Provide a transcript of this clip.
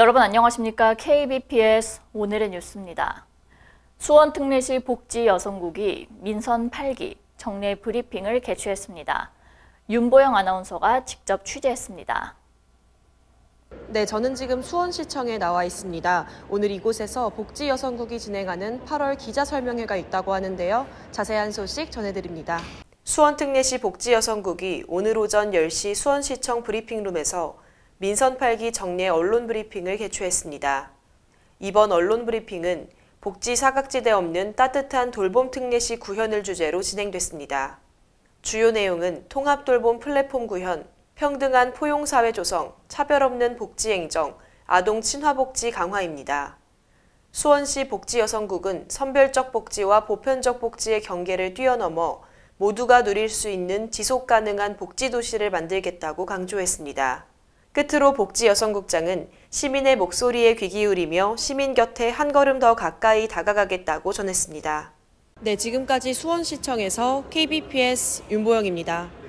여러분 안녕하십니까? KBPS 오늘의 뉴스입니다. 수원특례시 복지여성국이 민선 8기 정례 브리핑을 개최했습니다. 윤보영 아나운서가 직접 취재했습니다. 네, 저는 지금 수원시청에 나와 있습니다. 오늘 이곳에서 복지여성국이 진행하는 8월 기자설명회가 있다고 하는데요. 자세한 소식 전해드립니다. 수원특례시 복지여성국이 오늘 오전 10시 수원시청 브리핑룸에서 민선 8기 정례 언론 브리핑을 개최했습니다. 이번 언론 브리핑은 복지 사각지대 없는 따뜻한 돌봄 특례시 구현을 주제로 진행됐습니다. 주요 내용은 통합 돌봄 플랫폼 구현, 평등한 포용사회 조성, 차별 없는 복지 행정, 아동 친화복지 강화입니다. 수원시 복지여성국은 선별적 복지와 보편적 복지의 경계를 뛰어넘어 모두가 누릴 수 있는 지속 가능한 복지 도시를 만들겠다고 강조했습니다. 끝으로 복지여성국장은 시민의 목소리에 귀 기울이며 시민 곁에 한 걸음 더 가까이 다가가겠다고 전했습니다. 네, 지금까지 수원시청에서 KBPS 윤보영입니다.